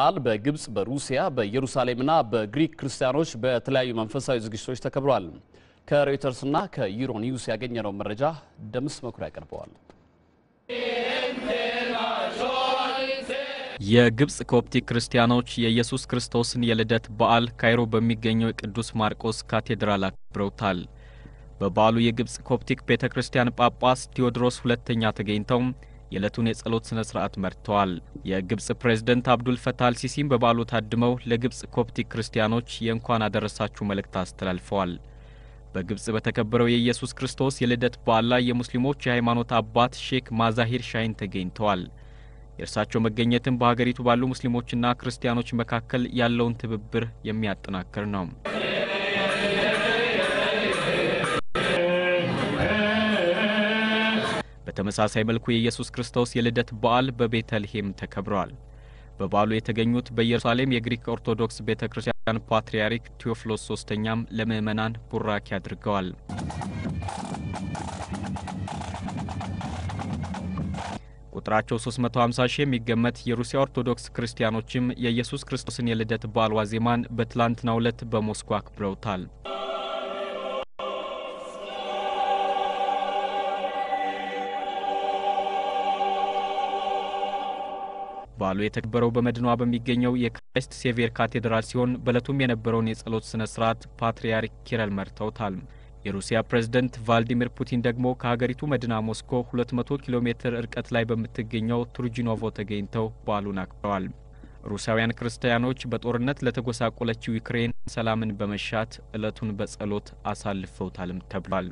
በዓል በግብፅ፣ በሩሲያ፣ በኢየሩሳሌምና በግሪክ ክርስቲያኖች በተለያዩ መንፈሳዊ ዝግጅቶች ተከብሯል። ከሮይተርስና ከዩሮ ኒውስ ያገኘነው መረጃ ደምስ መኩሪያ ያቀርበዋል። የግብፅ ኮፕቲክ ክርስቲያኖች የኢየሱስ ክርስቶስን የልደት በዓል ካይሮ በሚገኘው የቅዱስ ማርቆስ ካቴድራል አክብረውታል። በበዓሉ የግብፅ ኮፕቲክ ቤተ ክርስቲያን ጳጳስ ቴዎድሮስ ሁለተኛ ተገኝተው የዕለቱን የጸሎት ስነ ስርዓት መርተዋል። የግብጽ ፕሬዝደንት አብዱል ፈታህ አልሲሲም በበዓሉ ታድመው ለግብጽ ኮፕቲክ ክርስቲያኖች የእንኳን አደረሳችሁ መልእክት አስተላልፈዋል። በግብጽ በተከበረው የኢየሱስ ክርስቶስ የልደት በዓል ላይ የሙስሊሞች የሃይማኖት አባት ሼክ ማዛሂር ሻይን ተገኝተዋል። የእርሳቸው መገኘትም በሀገሪቱ ባሉ ሙስሊሞችና ክርስቲያኖች መካከል ያለውን ትብብር የሚያጠናክር ነው። በተመሳሳይ መልኩ የኢየሱስ ክርስቶስ የልደት በዓል በቤተልሔም ተከብረዋል። በበዓሉ የተገኙት በኢየሩሳሌም የግሪክ ኦርቶዶክስ ቤተ ክርስቲያን ፓትርያርክ ቴዎፍሎስ ሶስተኛም ለምዕመናን ቡራኪ አድርገዋል። ቁጥራቸው 350 ሺህ የሚገመት የሩሲያ ኦርቶዶክስ ክርስቲያኖችም የኢየሱስ ክርስቶስን የልደት በዓል ዋዜማን በትላንትናው ዕለት በሞስኮ አክብረውታል። በዓሉ የተከበረው በመድኗ በሚገኘው የክራይስት ሴቪየር ካቴድራል ሲሆን በዕለቱም የነበረውን የጸሎት ስነ ስርዓት ፓትርያርክ ኪረል መርተውታል። የሩሲያ ፕሬዝደንት ቫልዲሚር ፑቲን ደግሞ ከሀገሪቱ መዲና ሞስኮ 200 ኪሎ ሜትር ርቀት ላይ በምትገኘው ቱርጂኖቮ ተገኝተው በዓሉን አክብረዋል። ሩሲያውያን ክርስቲያኖች በጦርነት ለተጎሳቆለችው ዩክሬን ሰላምን በመሻት ዕለቱን በጸሎት አሳልፈውታልም ተብሏል።